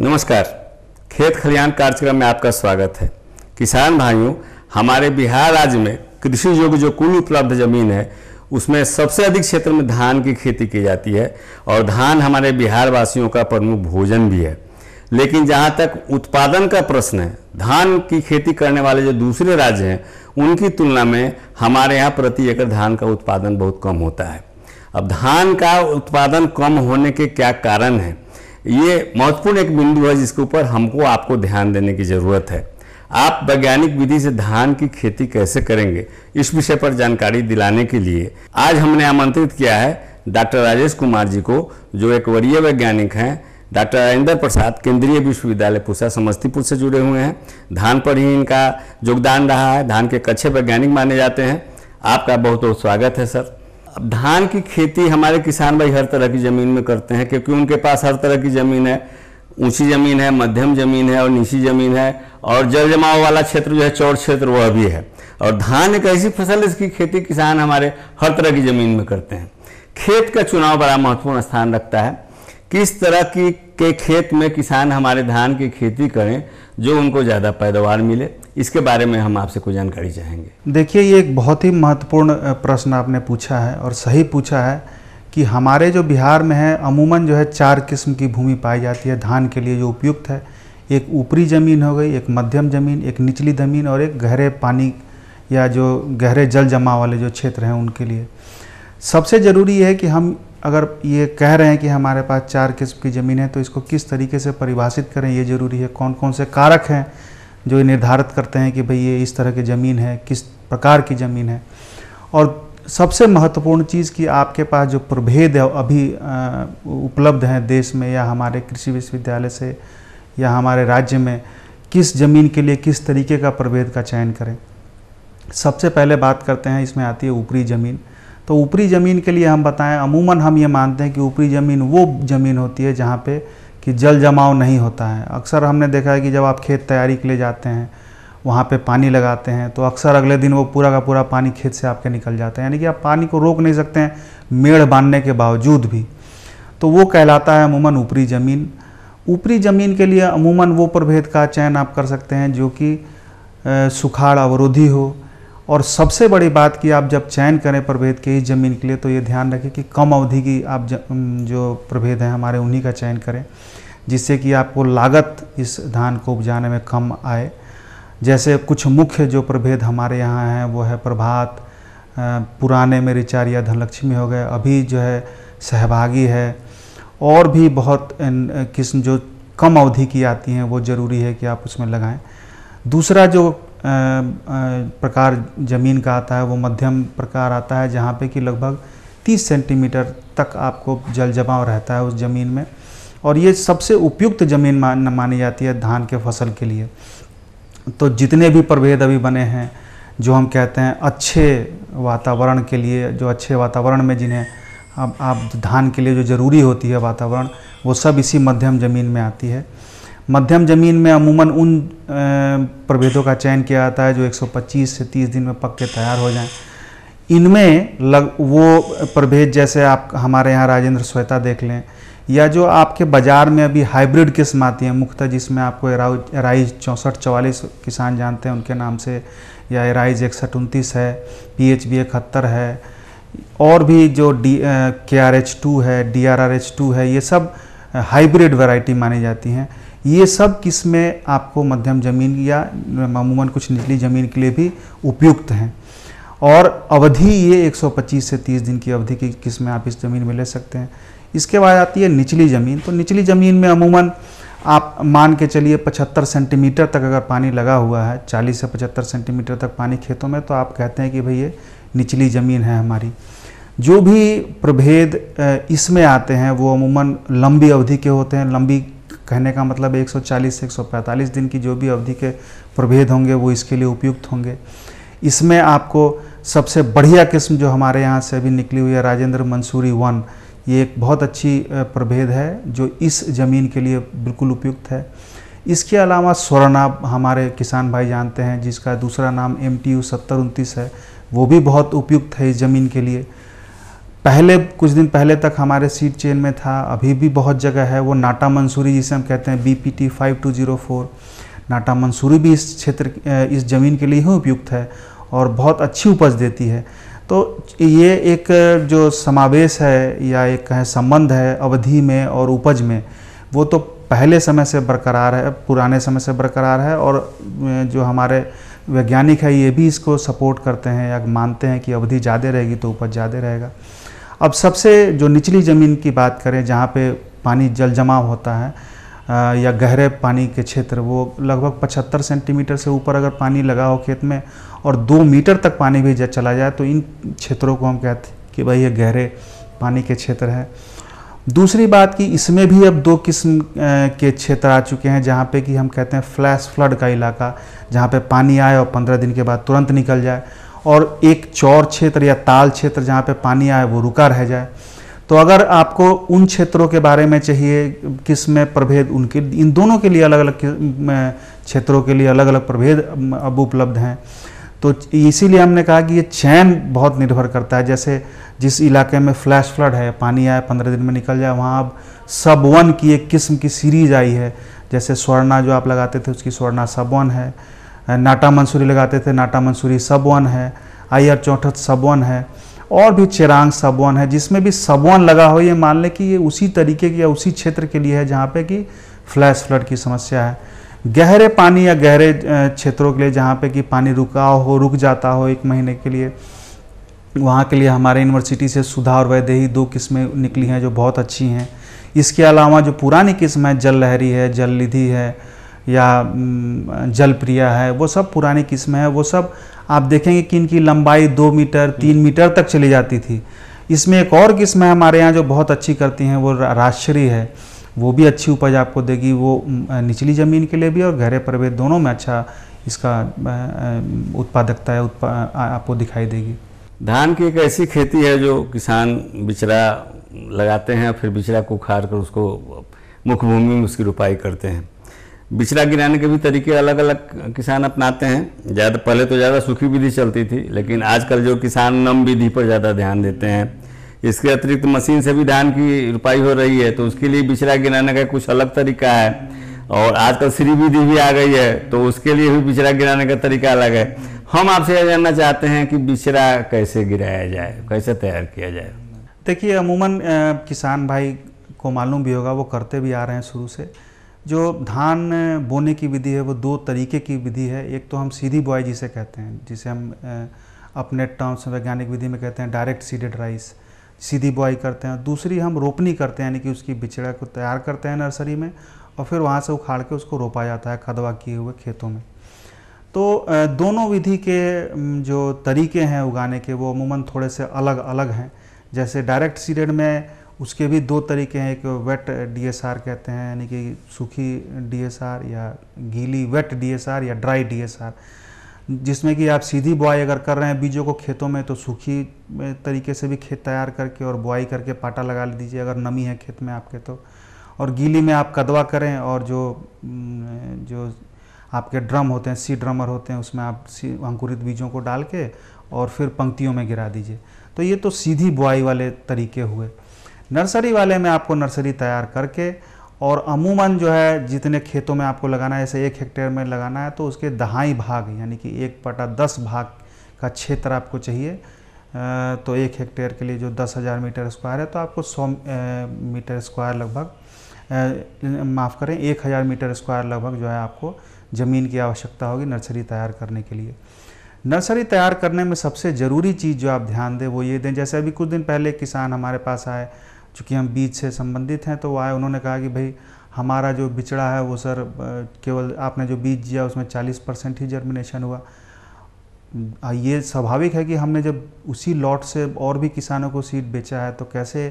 नमस्कार खेत खलिहान कार्यक्रम में आपका स्वागत है किसान भाइयों हमारे बिहार राज्य में कृषि योग्य जो कुल उपलब्ध ज़मीन है उसमें सबसे अधिक क्षेत्र में धान की खेती की जाती है और धान हमारे बिहार वासियों का प्रमुख भोजन भी है लेकिन जहाँ तक उत्पादन का प्रश्न है धान की खेती करने वाले जो दूसरे राज्य हैं उनकी तुलना में हमारे यहाँ प्रति एकड़ धान का उत्पादन बहुत कम होता है अब धान का उत्पादन कम होने के क्या कारण हैं ये महत्वपूर्ण एक बिंदु है जिसके ऊपर हमको आपको ध्यान देने की ज़रूरत है आप वैज्ञानिक विधि से धान की खेती कैसे करेंगे इस विषय पर जानकारी दिलाने के लिए आज हमने आमंत्रित किया है डॉक्टर राजेश कुमार जी को जो एक वरीय वैज्ञानिक हैं डॉक्टर राजेंद्र प्रसाद केंद्रीय विश्वविद्यालय पूसा समस्तीपुर से जुड़े हुए हैं धान पर ही इनका योगदान रहा है धान के कच्छे वैज्ञानिक माने जाते हैं आपका बहुत बहुत स्वागत है सर अब धान की खेती हमारे किसान भाई हर तरह की ज़मीन में करते हैं क्योंकि उनके पास हर तरह की ज़मीन है ऊंची ज़मीन है मध्यम ज़मीन है और नीची ज़मीन है और जल जमाव वाला क्षेत्र जो है चौड़ क्षेत्र वह भी है और धान एक ऐसी फसल है इसकी खेती किसान हमारे हर तरह की ज़मीन में करते हैं खेत का चुनाव बड़ा महत्वपूर्ण स्थान रखता है किस तरह की के खेत में किसान हमारे धान की खेती करें जो उनको ज़्यादा पैदावार मिले इसके बारे में हम आपसे कुछ जानकारी चाहेंगे देखिए ये एक बहुत ही महत्वपूर्ण प्रश्न आपने पूछा है और सही पूछा है कि हमारे जो बिहार में है अमूमन जो है चार किस्म की भूमि पाई जाती है धान के लिए जो उपयुक्त है एक ऊपरी ज़मीन हो गई एक मध्यम ज़मीन एक निचली ज़मीन और एक गहरे पानी या जो गहरे जल जमा वाले जो क्षेत्र हैं उनके लिए सबसे ज़रूरी है कि हम अगर ये कह रहे हैं कि हमारे पास चार किस्म की ज़मीन है तो इसको किस तरीके से परिभाषित करें ये ज़रूरी है कौन कौन से कारक हैं जो निर्धारित करते हैं कि भाई ये इस तरह की ज़मीन है किस प्रकार की ज़मीन है और सबसे महत्वपूर्ण चीज़ कि आपके पास जो प्रभेद अभी उपलब्ध हैं देश में या हमारे कृषि विश्वविद्यालय से या हमारे राज्य में किस ज़मीन के लिए किस तरीके का प्रभेद का चयन करें सबसे पहले बात करते हैं इसमें आती है ऊपरी ज़मीन तो ऊपरी ज़मीन के लिए हम बताएं अमूमन हम ये मानते हैं कि ऊपरी ज़मीन वो ज़मीन होती है जहाँ पर कि जल जमाव नहीं होता है अक्सर हमने देखा है कि जब आप खेत तैयारी के लिए जाते हैं वहाँ पे पानी लगाते हैं तो अक्सर अगले दिन वो पूरा का पूरा पानी खेत से आपके निकल जाता है यानी कि आप पानी को रोक नहीं सकते हैं मेड़ बांधने के बावजूद भी तो वो कहलाता है अमूमन ऊपरी ज़मीन ऊपरी ज़मीन के लिए अमूमन वो प्रभेद का चयन आप कर सकते हैं जो कि सुखाड़ अवरोधी हो और सबसे बड़ी बात कि आप जब चयन करें प्रभेद के इस ज़मीन के लिए तो ये ध्यान रखें कि कम अवधि की आप ज, जो प्रभेद हैं हमारे उन्हीं का चयन करें जिससे कि आपको लागत इस धान को उपजाने में कम आए जैसे कुछ मुख्य जो प्रभेद हमारे यहाँ हैं वो है प्रभात पुराने में रिचार या धनलक्ष्मी हो गए अभी जो है सहभागी है और भी बहुत किस्म जो कम अवधि की आती हैं वो ज़रूरी है कि आप उसमें लगाएं दूसरा जो प्रकार ज़मीन का आता है वो मध्यम प्रकार आता है जहाँ पे कि लगभग 30 सेंटीमीटर तक आपको जल जमाव रहता है उस ज़मीन में और ये सबसे उपयुक्त ज़मीन मान मानी जाती है धान के फसल के लिए तो जितने भी प्रभेद अभी बने हैं जो हम कहते हैं अच्छे वातावरण के लिए जो अच्छे वातावरण में जिन्हें अब आप धान के लिए जो ज़रूरी होती है वातावरण वो सब इसी मध्यम ज़मीन में आती है मध्यम ज़मीन में अमूमन उन प्रभेदों का चयन किया जाता है जो 125 से 30 दिन में पक के तैयार हो जाएं इनमें लग वो प्रभेद जैसे आप हमारे यहाँ राजेंद्र श्वेता देख लें या जो आपके बाज़ार में अभी हाइब्रिड किस्म आती हैं मुख्तः जिसमें आपको एराइज चौंसठ चवालीस किसान जानते हैं उनके नाम से या एराइज इकसठ उनतीस है पी एच बी इकहत्तर है और भी जो D K R H two है D R R H two है ये सब हाइब्रिड वैरायटी मानी जाती हैं ये सब किस्में आपको मध्यम ज़मीन या अमूमन कुछ निचली ज़मीन के लिए भी उपयुक्त हैं और अवधि ये 125 से 30 दिन की अवधि की किस्में आप इस ज़मीन में ले सकते हैं इसके बाद आती है निचली ज़मीन तो निचली ज़मीन में अमूमन आप मान के चलिए 75 सेंटीमीटर तक अगर पानी लगा हुआ है 40 से 75 सेंटीमीटर तक पानी खेतों में तो आप कहते हैं कि भाई ये निचली ज़मीन है हमारी जो भी प्रभेद इसमें आते हैं वो अमूमन लंबी अवधि के होते हैं लंबी कहने का मतलब 140 से 145 दिन की जो भी अवधि के प्रभेद होंगे वो इसके लिए उपयुक्त होंगे इसमें आपको सबसे बढ़िया किस्म जो हमारे यहाँ से अभी निकली हुई है राजेंद्र मंसूरी वन ये एक बहुत अच्छी प्रभेद है जो इस ज़मीन के लिए बिल्कुल उपयुक्त है इसके अलावा स्वरनाब हमारे किसान भाई जानते हैं जिसका दूसरा नाम एम टी यू सत्तर उनतीस है वो भी बहुत उपयुक्त है इस ज़मीन के लिए पहले कुछ दिन पहले तक हमारे सीट चेन में था अभी भी बहुत जगह है वो नाटा मंसूरी जिसे हम कहते हैं B P T five two zero four नाटा मंसूरी भी इस क्षेत्र इस ज़मीन के लिए ही उपयुक्त है और बहुत अच्छी उपज देती है तो ये एक जो समावेश है या एक कहें संबंध है अवधि में और उपज में वो तो पहले समय से बरकरार है पुराने समय से बरकरार है और जो हमारे वैज्ञानिक है ये भी इसको सपोर्ट करते हैं या मानते हैं कि अवधि ज़्यादा रहेगी तो उपज ज़्यादा रहेगा अब सबसे जो निचली ज़मीन की बात करें जहाँ पे पानी जल जमाव होता है या गहरे पानी के क्षेत्र वो लगभग 75 सेंटीमीटर से ऊपर अगर पानी लगा हो खेत में और दो मीटर तक पानी भी चला जाए तो इन क्षेत्रों को हम कहते हैं कि भाई ये गहरे पानी के क्षेत्र है दूसरी बात कि इसमें भी अब दो किस्म के क्षेत्र आ चुके हैं जहाँ पे कि हम कहते हैं फ्लैश फ्लड का इलाका जहाँ पे पानी आए और पंद्रह दिन के बाद तुरंत निकल जाए और एक चौर क्षेत्र या ताल क्षेत्र जहाँ पे पानी आए वो रुका रह जाए तो अगर आपको उन क्षेत्रों के बारे में चाहिए किस में प्रभेद उनके इन दोनों के लिए अलग अलग क्षेत्रों के लिए अलग अलग प्रभेद अब उपलब्ध हैं तो इसीलिए हमने कहा कि ये चयन बहुत निर्भर करता है जैसे जिस इलाके में फ्लैश फ्लड है पानी आए पंद्रह दिन में निकल जाए वहाँ अब सब वन की एक किस्म की सीरीज आई है जैसे स्वर्णा जो आप लगाते थे उसकी स्वर्णा सब वन है नाटा मंसूरी लगाते थे नाटा मंसूरी सब वन है अयर चौठत सब वन है और भी चिरांग सब वन है जिसमें भी सब वन लगा हो ये मान लें कि ये उसी तरीके की या उसी क्षेत्र के लिए है जहाँ पे कि फ्लैश फ्लड की समस्या है गहरे पानी या गहरे क्षेत्रों के लिए जहाँ पे कि पानी रुका हो रुक जाता हो एक महीने के लिए वहाँ के लिए हमारे यूनिवर्सिटी से सुधा और वैदेही दो किस्में निकली हैं जो बहुत अच्छी हैं इसके अलावा जो पुरानी किस्म है जल लहरी है जल निधि है या प्रिया है वो सब पुरानी किस्म है वो सब आप देखेंगे कि इनकी लंबाई दो मीटर तीन मीटर तक चली जाती थी इसमें एक और किस्म है हमारे यहाँ जो बहुत अच्छी करती हैं वो राजश्री है वो भी अच्छी उपज आपको देगी वो निचली ज़मीन के लिए भी और गहरे प्रवेश दोनों में अच्छा इसका उत्पादकता है उत्पा, आपको दिखाई देगी धान की एक ऐसी खेती है जो किसान बिचरा लगाते हैं फिर बिचरा को उखाड़ कर उसको मुख्य भूमि में उसकी रुपाई करते हैं बिचड़ा गिराने के भी तरीके अलग अलग किसान अपनाते हैं ज़्यादा पहले तो ज़्यादा सूखी विधि चलती थी लेकिन आजकल जो किसान नम विधि पर ज़्यादा ध्यान देते हैं इसके अतिरिक्त मशीन से भी धान की रुपाई हो रही है तो उसके लिए बिचड़ा गिराने का कुछ अलग तरीका है और आजकल श्री विधि भी आ गई है तो उसके लिए भी बिचड़ा गिराने का तरीका अलग है हम आपसे यह जानना चाहते हैं कि बिचड़ा कैसे गिराया जाए कैसे तैयार किया जाए देखिए अमूमन किसान भाई को मालूम भी होगा वो करते भी आ रहे हैं शुरू से जो धान बोने की विधि है वो दो तरीके की विधि है एक तो हम सीधी बुआई जिसे कहते हैं जिसे हम अपने टर्म्स वैज्ञानिक विधि में कहते हैं डायरेक्ट सीडेड राइस सीधी बुआई करते हैं दूसरी हम रोपनी करते हैं यानी कि उसकी बिचड़ा को तैयार करते हैं नर्सरी में और फिर वहाँ से उखाड़ के उसको रोपा जाता है खदवा किए हुए खेतों में तो दोनों विधि के जो तरीके हैं उगाने के वो अमूमन थोड़े से अलग अलग हैं जैसे डायरेक्ट सीडेड में उसके भी दो तरीके हैं एक वेट डीएसआर कहते हैं यानी कि सूखी डीएसआर या गीली वेट डीएसआर या ड्राई डीएसआर जिसमें कि आप सीधी बुआई अगर कर रहे हैं बीजों को खेतों में तो सूखी तरीके से भी खेत तैयार करके और बुआई करके पाटा लगा दीजिए अगर नमी है खेत में आपके तो और गीली में आप कदवा करें और जो जो आपके ड्रम होते हैं सी ड्रमर होते हैं उसमें आप अंकुरित बीजों को डाल के और फिर पंक्तियों में गिरा दीजिए तो ये तो सीधी बुआई वाले तरीके हुए नर्सरी वाले में आपको नर्सरी तैयार करके और अमूमन जो है जितने खेतों में आपको लगाना है जैसे एक हेक्टेयर में लगाना है तो उसके दहाई भाग यानी कि एक पटा दस भाग का क्षेत्र आपको चाहिए तो एक हेक्टेयर के लिए जो दस हज़ार मीटर स्क्वायर है तो आपको सौ मीटर स्क्वायर लगभग माफ़ करें एक हज़ार मीटर स्क्वायर लगभग जो है आपको ज़मीन की आवश्यकता होगी नर्सरी तैयार करने के लिए नर्सरी तैयार करने में सबसे ज़रूरी चीज़ जो आप ध्यान दें वो ये दें जैसे अभी कुछ दिन पहले किसान हमारे पास आए चूँकि हम बीज से संबंधित हैं तो वो आए उन्होंने कहा कि भाई हमारा जो बिचड़ा है वो सर केवल आपने जो बीज दिया उसमें 40 परसेंट ही जर्मिनेशन हुआ ये स्वाभाविक है कि हमने जब उसी लॉट से और भी किसानों को सीड बेचा है तो कैसे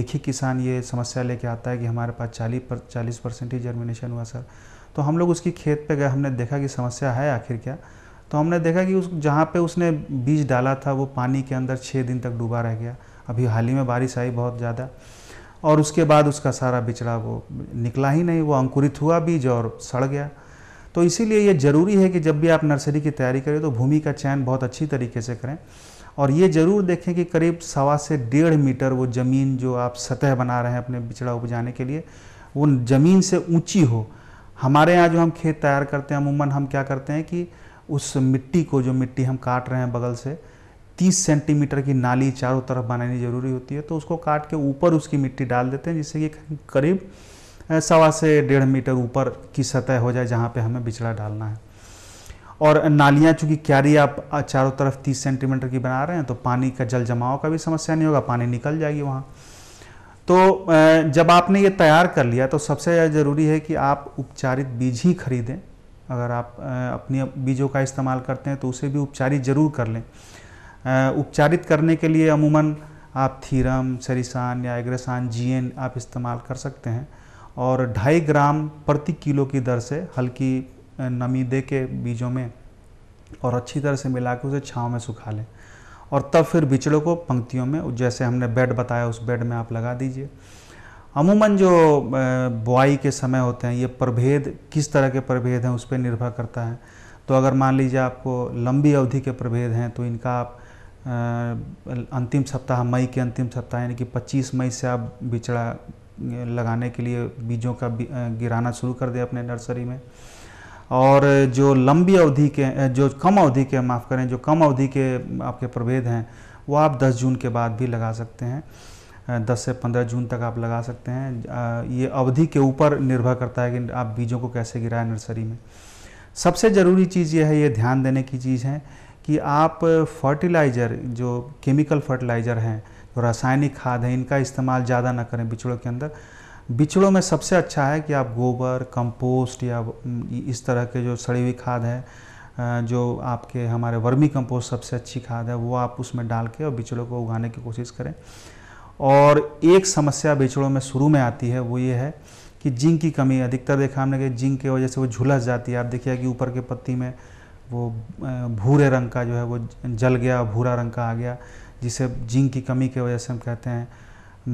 एक ही किसान ये समस्या लेके आता है कि हमारे पास चालीस पर चालीस परसेंट ही जर्मिनेशन हुआ सर तो हम लोग उसकी खेत पे गए हमने देखा कि समस्या है आखिर क्या तो हमने देखा कि उस जहाँ पे उसने बीज डाला था वो पानी के अंदर छः दिन तक डूबा रह गया अभी हाल ही में बारिश आई बहुत ज़्यादा और उसके बाद उसका सारा बिचड़ा वो निकला ही नहीं वो अंकुरित हुआ बीज और सड़ गया तो इसीलिए ये ज़रूरी है कि जब भी आप नर्सरी की तैयारी करें तो भूमि का चयन बहुत अच्छी तरीके से करें और ये ज़रूर देखें कि करीब सवा से डेढ़ मीटर वो ज़मीन जो आप सतह बना रहे हैं अपने बिचड़ा उपजाने के लिए वो ज़मीन से ऊंची हो हमारे यहाँ जो हम खेत तैयार करते हैं अमूमन हम क्या करते हैं कि उस मिट्टी को जो मिट्टी हम काट रहे हैं बगल से 30 सेंटीमीटर की नाली चारों तरफ बनानी ज़रूरी होती है तो उसको काट के ऊपर उसकी मिट्टी डाल देते हैं जिससे कि करीब सवा से डेढ़ मीटर ऊपर की सतह हो जाए जहाँ पे हमें बिचड़ा डालना है और नालियाँ चूँकि क्यारी आप चारों तरफ 30 सेंटीमीटर की बना रहे हैं तो पानी का जल जमाव का भी समस्या नहीं होगा पानी निकल जाएगी वहाँ तो जब आपने ये तैयार कर लिया तो सबसे ज़्यादा ज़रूरी है कि आप उपचारित बीज ही खरीदें अगर आप अपने बीजों का इस्तेमाल करते हैं तो उसे भी उपचारित ज़रूर कर लें उपचारित करने के लिए अमूमन आप थीरम सरिसान या एग्रेसान जीएन आप इस्तेमाल कर सकते हैं और ढाई ग्राम प्रति किलो की दर से हल्की नमी दे के बीजों में और अच्छी तरह से मिला के उसे छाँव में सुखा लें और तब फिर बिचड़ों को पंक्तियों में जैसे हमने बेड बताया उस बेड में आप लगा दीजिए अमूमन जो बुआई के समय होते हैं ये प्रभेद किस तरह के प्रभेद हैं उस पर निर्भर करता है तो अगर मान लीजिए आपको लंबी अवधि के प्रभेद हैं तो इनका आप अंतिम सप्ताह मई के अंतिम सप्ताह यानी कि 25 मई से आप बिचड़ा लगाने के लिए बीजों का गिराना शुरू कर दें अपने नर्सरी में और जो लंबी अवधि के जो कम अवधि के माफ़ करें जो कम अवधि के आपके प्रभेद हैं वो आप 10 जून के बाद भी लगा सकते हैं 10 से 15 जून तक आप लगा सकते हैं ये अवधि के ऊपर निर्भर करता है कि आप बीजों को कैसे गिराएं नर्सरी में सबसे ज़रूरी चीज़ ये है ये ध्यान देने की चीज़ है कि आप फर्टिलाइज़र जो केमिकल फर्टिलाइज़र हैं जो रासायनिक खाद हैं इनका इस्तेमाल ज़्यादा ना करें बिचड़ों के अंदर बिचड़ों में सबसे अच्छा है कि आप गोबर कंपोस्ट या इस तरह के जो सड़ी हुई खाद है जो आपके हमारे वर्मी कंपोस्ट सबसे अच्छी खाद है वो आप उसमें डाल के और बिचड़ों को उगाने की कोशिश करें और एक समस्या बिचड़ों में शुरू में आती है वो ये है कि जिंक की कमी अधिकतर देखा हमने कि जिंक की वजह से वो झुलस जाती है आप देखिए कि ऊपर के पत्ती में वो भूरे रंग का जो है वो जल गया भूरा रंग का आ गया जिसे जिंक की कमी की वजह से हम कहते हैं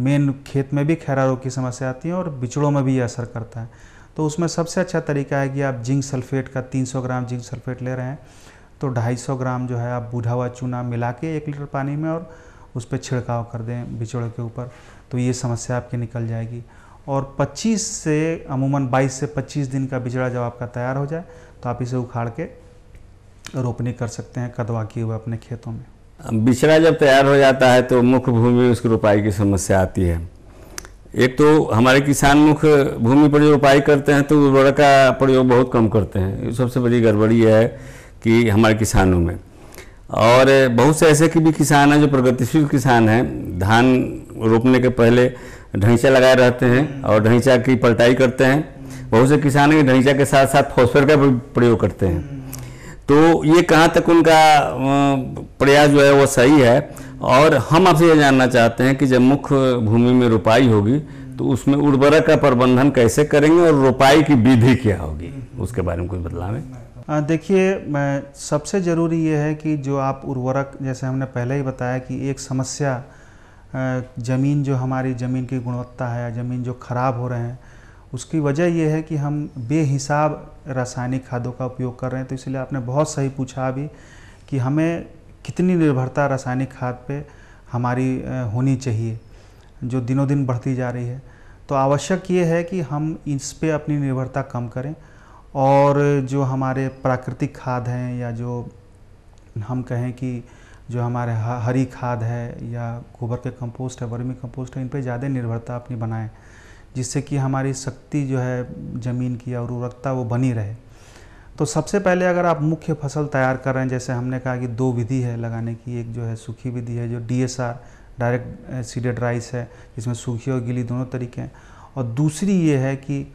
मेन खेत में भी खैरा रोग की समस्या आती है और बिचड़ों में भी ये असर करता है तो उसमें सबसे अच्छा तरीका है कि आप जिंक सल्फेट का 300 ग्राम जिंक सल्फेट ले रहे हैं तो 250 ग्राम जो है आप बूढ़ा हुआ चूना मिला के एक लीटर पानी में और उस पर छिड़काव कर दें बिचड़ों के ऊपर तो ये समस्या आपकी निकल जाएगी और 25 से अमूमन 22 से 25 दिन का बिचड़ा जब आपका तैयार हो जाए तो आप इसे उखाड़ के रोपनी कर सकते हैं कदवा किए हुए अपने खेतों में बिछड़ा जब तैयार हो जाता है तो मुख्य भूमि में उसकी रोपाई की समस्या आती है एक तो हमारे किसान मुख्य भूमि पर जो रोपाई करते हैं तो उर्वरक का प्रयोग बहुत कम करते हैं ये सबसे बड़ी गड़बड़ी है कि हमारे किसानों में और बहुत से ऐसे कि भी किसान हैं जो प्रगतिशील किसान हैं धान रोपने के पहले ढैंचा लगाए रहते हैं और ढैंचा की पलटाई करते हैं बहुत से किसान हैं ढैंचा के साथ साथ फॉस्फेट का प्रयोग करते हैं तो ये कहाँ तक उनका प्रयास जो है वो सही है और हम आपसे ये जानना चाहते हैं कि जब मुख्य भूमि में रोपाई होगी तो उसमें उर्वरक का प्रबंधन कैसे करेंगे और रोपाई की विधि क्या होगी उसके बारे में कुछ बदलाव है देखिए सबसे ज़रूरी ये है कि जो आप उर्वरक जैसे हमने पहले ही बताया कि एक समस्या ज़मीन जो हमारी ज़मीन की गुणवत्ता है ज़मीन जो खराब हो रहे हैं उसकी वजह यह है कि हम बेहिसाब रासायनिक खादों का उपयोग कर रहे हैं तो इसलिए आपने बहुत सही पूछा अभी कि हमें कितनी निर्भरता रासायनिक खाद पे हमारी होनी चाहिए जो दिनों दिन बढ़ती जा रही है तो आवश्यक ये है कि हम इस पे अपनी निर्भरता कम करें और जो हमारे प्राकृतिक खाद हैं या जो हम कहें कि जो हमारे हरी खाद है या गोबर के कंपोस्ट है वर्मी कंपोस्ट है इन पर ज़्यादा निर्भरता अपनी बनाएं जिससे कि हमारी शक्ति जो है ज़मीन की और उर्वरकता वो बनी रहे तो सबसे पहले अगर आप मुख्य फसल तैयार कर रहे हैं जैसे हमने कहा कि दो विधि है लगाने की एक जो है सूखी विधि है जो डी डायरेक्ट सीडेड राइस है जिसमें सूखी और गीली दोनों तरीके हैं और दूसरी ये है कि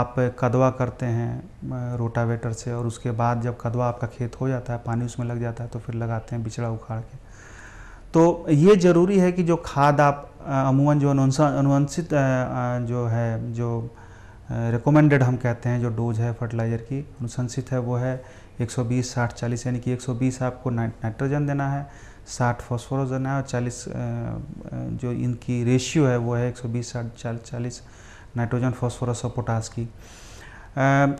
आप कदवा करते हैं रोटावेटर से और उसके बाद जब कदवा आपका खेत हो जाता है पानी उसमें लग जाता है तो फिर लगाते हैं बिचड़ा उखाड़ के तो ये ज़रूरी है कि जो खाद आप अमूमन जो अनुवंशित जो है जो रिकमेंडेड हम कहते हैं जो डोज है फर्टिलाइज़र की अनुशंसित है वो है 120 60 40 यानी कि 120 आपको नाइट्रोजन देना है 60 फॉस्फोरस देना है और 40 जो इनकी रेशियो है वो है 120 60 40 नाइट्रोजन फॉस्फोरस और पोटास की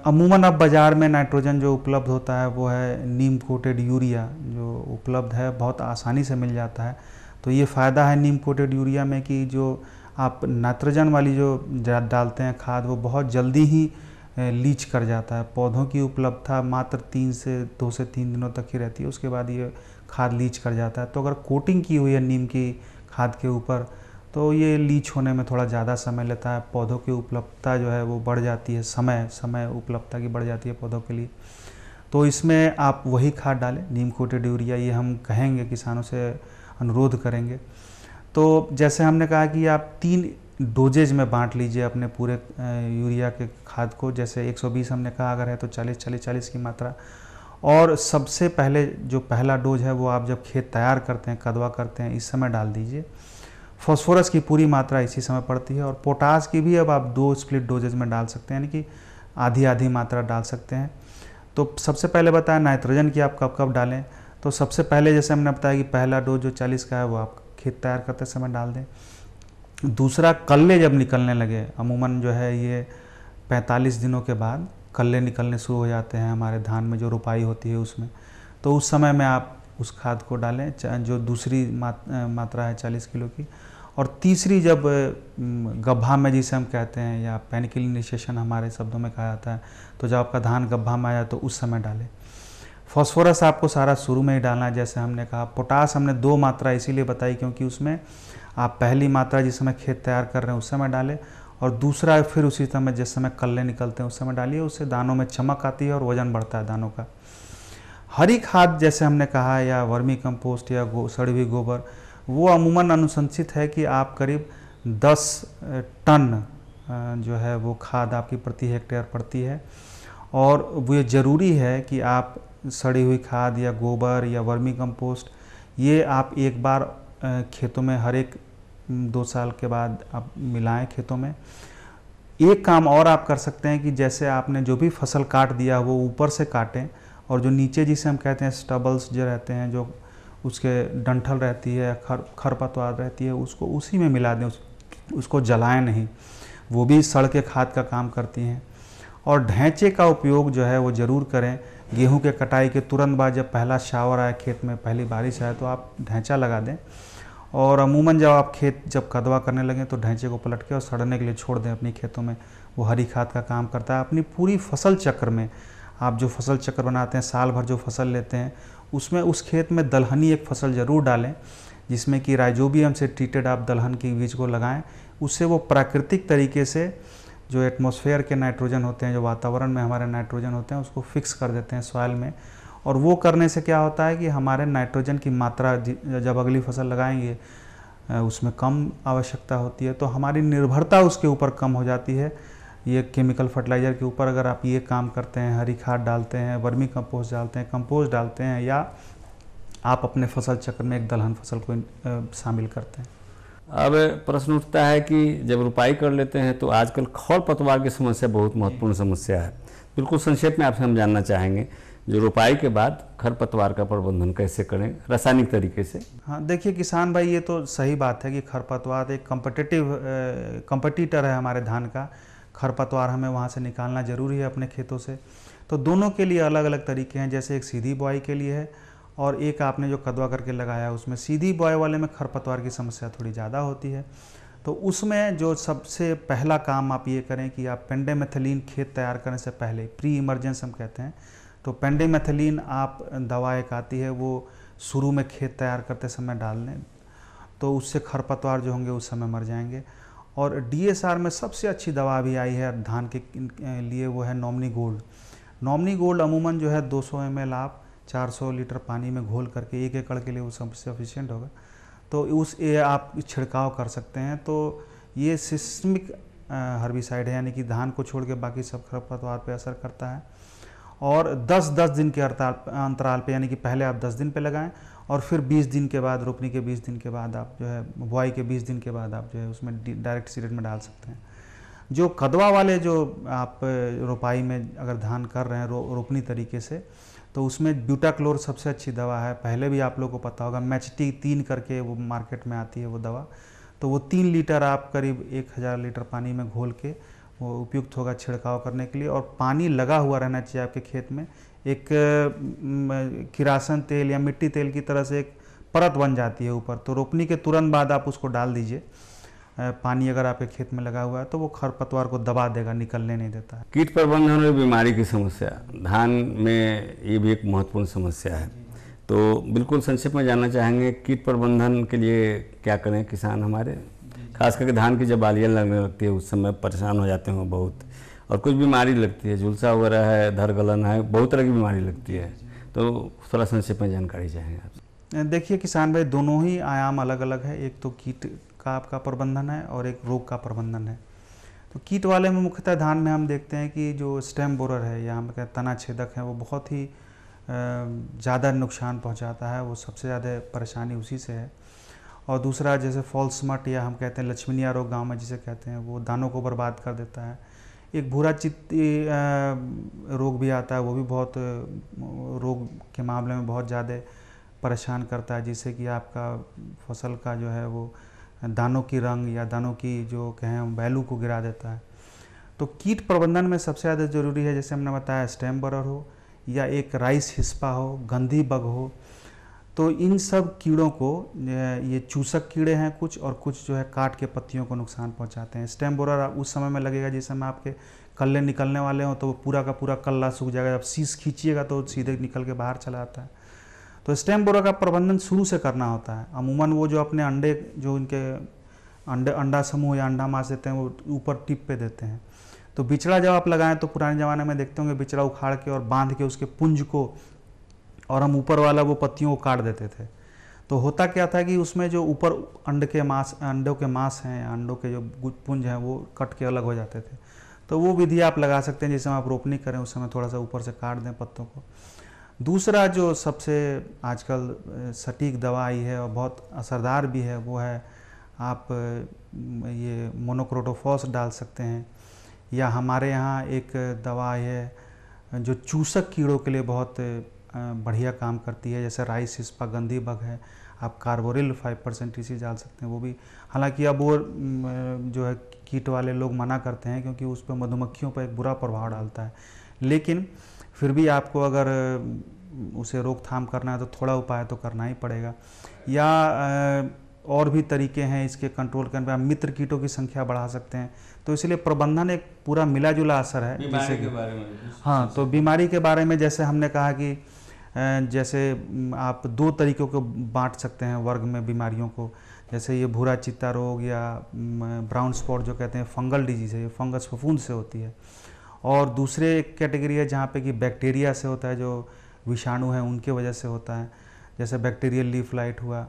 अमूमन अब बाज़ार में नाइट्रोजन जो उपलब्ध होता है वो है नीम कोटेड यूरिया जो उपलब्ध है बहुत आसानी से मिल जाता है तो ये फ़ायदा है नीम कोटेड यूरिया में कि जो आप नाइट्रोजन वाली जो डालते हैं खाद वो बहुत जल्दी ही लीच कर जाता है पौधों की उपलब्धता मात्र तीन से दो से तीन दिनों तक ही रहती है उसके बाद ये खाद लीच कर जाता है तो अगर कोटिंग की हुई है नीम की खाद के ऊपर तो ये लीच होने में थोड़ा ज़्यादा समय लेता है पौधों की उपलब्धता जो है वो बढ़ जाती है समय समय उपलब्धता की बढ़ जाती है पौधों के लिए तो इसमें आप वही खाद डालें नीम कोटेड यूरिया ये हम कहेंगे किसानों से अनुरोध करेंगे तो जैसे हमने कहा कि आप तीन डोजेज में बांट लीजिए अपने पूरे यूरिया के खाद को जैसे 120 हमने कहा अगर है तो 40 40 40 की मात्रा और सबसे पहले जो पहला डोज है वो आप जब खेत तैयार करते हैं कदवा करते हैं इस समय डाल दीजिए फॉस्फोरस की पूरी मात्रा इसी समय पड़ती है और पोटास की भी अब आप दो स्प्लिट डोजेज में डाल सकते हैं यानी कि आधी आधी मात्रा डाल सकते हैं तो सबसे पहले बताएं नाइट्रोजन की आप कब कब डालें तो सबसे पहले जैसे हमने बताया कि पहला डोज जो चालीस का है वो आप खेत तैयार करते समय डाल दें दूसरा कल्ले जब निकलने लगे अमूमन जो है ये पैंतालीस दिनों के बाद कल्ले निकलने शुरू हो जाते हैं हमारे धान में जो रोपाई होती है उसमें तो उस समय में आप उस खाद को डालें जो दूसरी मात्रा है चालीस किलो की और तीसरी जब गब्भा में जिसे हम कहते हैं या पेनकिलेशन इनिशिएशन हमारे शब्दों में कहा जाता है तो जब आपका धान गब्भा में आया तो उस समय डालें फॉस्फोरस आपको सारा शुरू में ही डालना है जैसे हमने कहा पोटास हमने दो मात्रा इसीलिए बताई क्योंकि उसमें आप पहली मात्रा जिस समय खेत तैयार कर रहे हैं उस समय डालें और दूसरा फिर उसी समय जिस समय कल्ले निकलते हैं उस समय डालिए उससे दानों में चमक आती है और वजन बढ़ता है दानों का हरी खाद जैसे हमने कहा या वर्मी कंपोस्ट या गो सड़वी गोबर वो अमूमन अनुशंसित है कि आप करीब 10 टन जो है वो खाद आपकी प्रति हेक्टेयर पड़ती है और वो ये ज़रूरी है कि आप सड़ी हुई खाद या गोबर या वर्मी कंपोस्ट ये आप एक बार खेतों में हर एक दो साल के बाद आप मिलाएं खेतों में एक काम और आप कर सकते हैं कि जैसे आपने जो भी फसल काट दिया वो ऊपर से काटें और जो नीचे जिसे हम कहते हैं स्टबल्स जो रहते हैं जो उसके डंठल रहती है खर खरपतवार रहती है उसको उसी में मिला दें उस, उसको जलाएं नहीं वो भी सड़ के खाद का काम करती हैं और ढैंचे का उपयोग जो है वो ज़रूर करें गेहूं के कटाई के तुरंत बाद जब पहला शावर आया खेत में पहली बारिश आया तो आप ढैंचा लगा दें और अमूमन जब आप खेत जब कदवा करने लगें तो ढैंचे को पलट के और सड़ने के लिए छोड़ दें अपनी खेतों में वो हरी खाद का काम करता है अपनी पूरी फसल चक्र में आप जो फसल चक्र बनाते हैं साल भर जो फसल लेते हैं उसमें उस खेत में दलहनी एक फसल ज़रूर डालें जिसमें कि राइजोबियम से ट्रीटेड आप दलहन के बीज को लगाएं उससे वो प्राकृतिक तरीके से जो एटमॉस्फेयर के नाइट्रोजन होते हैं जो वातावरण में हमारे नाइट्रोजन होते हैं उसको फिक्स कर देते हैं सॉयल में और वो करने से क्या होता है कि हमारे नाइट्रोजन की मात्रा जब अगली फसल लगाएंगे उसमें कम आवश्यकता होती है तो हमारी निर्भरता उसके ऊपर कम हो जाती है ये केमिकल फर्टिलाइज़र के ऊपर अगर आप ये काम करते हैं हरी खाद डालते हैं वर्मी कंपोस्ट डालते हैं कंपोस्ट डालते हैं या आप अपने फसल चक्र में एक दलहन फसल को शामिल करते हैं अब प्रश्न उठता है कि जब रुपाई कर लेते हैं तो आजकल खर पतवार की समस्या बहुत महत्वपूर्ण समस्या है बिल्कुल संक्षेप में आपसे हम जानना चाहेंगे जो रोपाई के बाद खर पतवार का प्रबंधन कैसे करें रासायनिक तरीके से हाँ देखिए किसान भाई ये तो सही बात है कि खर पतवार एक कम्पटिटिव कम्पटिटर है हमारे धान का खर पतवार हमें वहाँ से निकालना ज़रूरी है अपने खेतों से तो दोनों के लिए अलग अलग तरीके हैं जैसे एक सीधी बुआई के लिए है और एक आपने जो कदवा करके लगाया उसमें सीधी बॉय वाले में खरपतवार की समस्या थोड़ी ज़्यादा होती है तो उसमें जो सबसे पहला काम आप ये करें कि आप पेंडेमेथलिन खेत तैयार करने से पहले प्री इमरजेंस हम कहते हैं तो पेंडेमेथलिन आप दवा एक आती है वो शुरू में खेत तैयार करते समय डाल लें तो उससे खरपतवार जो होंगे उस समय मर जाएंगे और डीएसआर में सबसे अच्छी दवा भी आई है धान के लिए वो है नॉमनी गोल्ड नॉमनी गोल्ड अमूमन जो है 200 सौ आप 400 लीटर पानी में घोल करके एक एकड़ के लिए वो सबसे सफिशियंट होगा तो उस ये आप छिड़काव कर सकते हैं तो ये सिस्मिक हर्बिसाइड है यानी कि धान को छोड़ के बाकी सब खरपतवार पर असर करता है और 10-10 दिन के अंतराल पे यानी कि पहले आप 10 दिन पे लगाएं और फिर 20 दिन के बाद रोपनी के 20 दिन के बाद आप जो है बुआई के 20 दिन के बाद आप जो है उसमें डायरेक्ट सीरेट में डाल सकते हैं जो कदवा वाले जो आप रोपाई में अगर धान कर रहे हैं रो, रोपनी तरीके से तो उसमें ब्यूटाक्लोर सबसे अच्छी दवा है पहले भी आप लोग को पता होगा मैचटी तीन करके वो मार्केट में आती है वो दवा तो वो तीन लीटर आप करीब एक हज़ार लीटर पानी में घोल के वो उपयुक्त होगा छिड़काव करने के लिए और पानी लगा हुआ रहना चाहिए आपके खेत में एक किरासन तेल या मिट्टी तेल की तरह से एक परत बन जाती है ऊपर तो रोपनी के तुरंत बाद आप उसको डाल दीजिए पानी अगर आपके खेत में लगा हुआ है तो वो खरपतवार को दबा देगा निकलने नहीं देता है कीट प्रबंधन और बीमारी की समस्या धान में ये भी एक महत्वपूर्ण समस्या है तो बिल्कुल संक्षेप में जानना चाहेंगे कीट प्रबंधन के लिए क्या करें किसान हमारे खास करके धान की जब बालियाँ लगने लगती है उस समय परेशान हो जाते हैं बहुत और कुछ बीमारी लगती है झुलसा वगैरह है धर गलन है बहुत तरह की बीमारी लगती है तो थोड़ा संक्षेप में जानकारी चाहेंगे आप देखिए किसान भाई दोनों ही आयाम अलग अलग है एक तो कीट का आपका प्रबंधन है और एक रोग का प्रबंधन है तो कीट वाले में मुख्यतः धान में हम देखते हैं कि जो स्टेम बोरर है या हम कहते हैं तना छेदक है वो बहुत ही ज़्यादा नुकसान पहुंचाता है वो सबसे ज़्यादा परेशानी उसी से है और दूसरा जैसे फॉल्स मट या हम कहते हैं लक्ष्मीनिया रोग गाँव में जिसे कहते हैं वो दानों को बर्बाद कर देता है एक भूरा चित्ती रोग भी आता है वो भी बहुत रोग के मामले में बहुत ज़्यादा परेशान करता है जिससे कि आपका फसल का जो है वो दानों की रंग या दानों की जो कहें वैल्यू को गिरा देता है तो कीट प्रबंधन में सबसे ज़्यादा ज़रूरी है जैसे हमने बताया स्टेम बरर हो या एक राइस हिस्पा हो गंदी बग हो तो इन सब कीड़ों को ये चूसक कीड़े हैं कुछ और कुछ जो है काट के पत्तियों को नुकसान पहुंचाते हैं स्टेम बोरर उस समय में लगेगा जिस समय आपके कल्ले निकलने वाले हों तो वो पूरा का पूरा कल्ला सूख जाएगा जब शीश खींचिएगा तो सीधे निकल के बाहर चला आता है तो स्टेम बोरा का प्रबंधन शुरू से करना होता है अमूमन वो जो अपने अंडे जो उनके अंडे अंडा समूह या अंडा मास देते हैं वो ऊपर टिप पे देते हैं तो बिचड़ा जब आप लगाएं तो पुराने ज़माने में देखते होंगे बिचड़ा उखाड़ के और बांध के उसके पुंज को और हम ऊपर वाला वो पत्तियों को काट देते थे तो होता क्या था कि उसमें जो ऊपर अंड के मांस अंडों के मांस हैं अंडों के जो पुंज हैं वो कट के अलग हो जाते थे तो वो विधि आप लगा सकते हैं जिस हम आप रोपनी करें उस समय थोड़ा सा ऊपर से काट दें पत्तों को दूसरा जो सबसे आजकल सटीक दवा आई है और बहुत असरदार भी है वो है आप ये मोनोक्रोटोफॉस डाल सकते हैं या हमारे यहाँ एक दवा है जो चूसक कीड़ों के लिए बहुत बढ़िया काम करती है जैसे राइस इसपा गंदी बग है आप कार्बोरिल फाइव परसेंट इसी डाल सकते हैं वो भी हालांकि अब वो जो है कीट वाले लोग मना करते हैं क्योंकि उस पर मधुमक्खियों पर एक बुरा प्रभाव डालता है लेकिन फिर भी आपको अगर उसे रोकथाम करना है तो थोड़ा उपाय तो करना ही पड़ेगा या और भी तरीके हैं इसके कंट्रोल करने पर मित्र कीटों की संख्या बढ़ा सकते हैं तो इसलिए प्रबंधन एक पूरा मिला जुला असर है बीमारी के बारे में हाँ तो बीमारी के बारे में जैसे हमने कहा कि जैसे आप दो तरीकों को बांट सकते हैं वर्ग में बीमारियों को जैसे ये भूरा चित्ता रोग या ब्राउन स्पॉट जो कहते हैं फंगल डिजीज है ये फंगस फफूंद से होती है और दूसरे कैटेगरी है जहाँ पे कि बैक्टीरिया से होता है जो विषाणु है उनके वजह से होता है जैसे बैक्टीरियल लीफ लाइट हुआ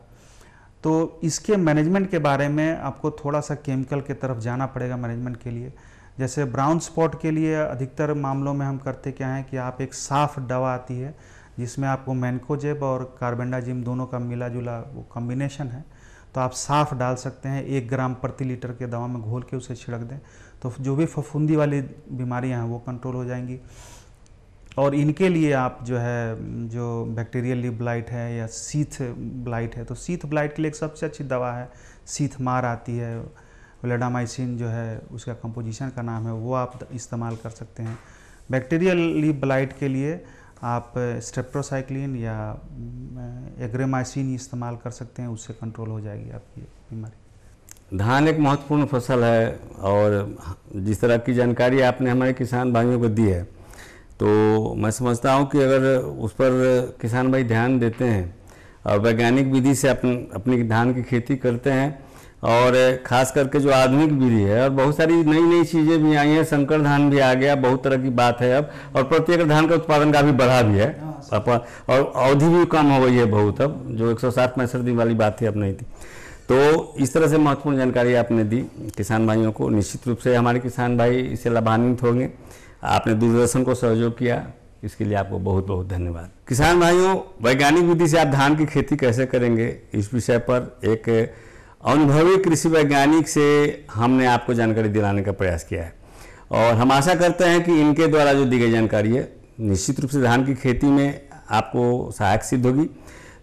तो इसके मैनेजमेंट के बारे में आपको थोड़ा सा केमिकल के तरफ जाना पड़ेगा मैनेजमेंट के लिए जैसे ब्राउन स्पॉट के लिए अधिकतर मामलों में हम करते क्या हैं कि आप एक साफ़ दवा आती है जिसमें आपको मैनकोजेब और कार्बेंडाजिम दोनों का मिला जुला वो कॉम्बिनेशन है तो आप साफ डाल सकते हैं एक ग्राम प्रति लीटर के दवा में घोल के उसे छिड़क दें तो जो भी फफूंदी वाली बीमारियां हैं वो कंट्रोल हो जाएंगी और इनके लिए आप जो है जो बैक्टीरियल लिप ब्लाइट है या सीथ ब्लाइट है तो सीथ ब्लाइट के लिए एक सबसे अच्छी दवा है सीथ मार आती है वलेडामाइसिन जो है उसका कंपोजिशन का नाम है वो आप इस्तेमाल कर सकते हैं बैक्टीरियल लिप ब्लाइट के लिए आप स्ट्रेप्टोसाइक्लिन या एग्रेमाइसिन इस्तेमाल कर सकते हैं उससे कंट्रोल हो जाएगी आपकी बीमारी धान एक महत्वपूर्ण फसल है और जिस तरह की जानकारी आपने हमारे किसान भाइयों को दी है तो मैं समझता हूँ कि अगर उस पर किसान भाई ध्यान देते हैं और वैज्ञानिक विधि से अपन अपनी धान की खेती करते हैं और ख़ास करके जो आधुनिक विधि है और बहुत सारी नई नई चीज़ें भी आई हैं संकर धान भी आ गया बहुत तरह की बात है अब और प्रत्येक धान का उत्पादन का भी बढ़ा भी है हाँ, और अवधि भी कम हो गई है बहुत अब जो एक सौ साठ पैंसठ दिन वाली बात थी अब नहीं थी तो इस तरह से महत्वपूर्ण जानकारी आपने दी किसान भाइयों को निश्चित रूप से हमारे किसान भाई इसे लाभान्वित होंगे आपने दूरदर्शन को सहयोग किया इसके लिए आपको बहुत बहुत धन्यवाद किसान भाइयों वैज्ञानिक विधि से आप धान की खेती कैसे करेंगे इस विषय पर एक अनुभवी कृषि वैज्ञानिक से हमने आपको जानकारी दिलाने का प्रयास किया है और हम आशा करते हैं कि इनके द्वारा जो दी गई जानकारी है निश्चित रूप से धान की खेती में आपको सहायक सिद्ध होगी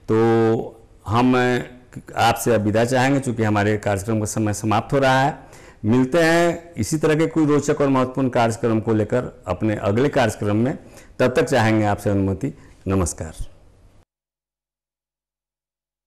तो हम आपसे अब विदा चाहेंगे चूंकि हमारे कार्यक्रम का समय समाप्त हो रहा है मिलते हैं इसी तरह के कोई रोचक और महत्वपूर्ण कार्यक्रम को लेकर अपने अगले कार्यक्रम में तब तक चाहेंगे आपसे अनुमति नमस्कार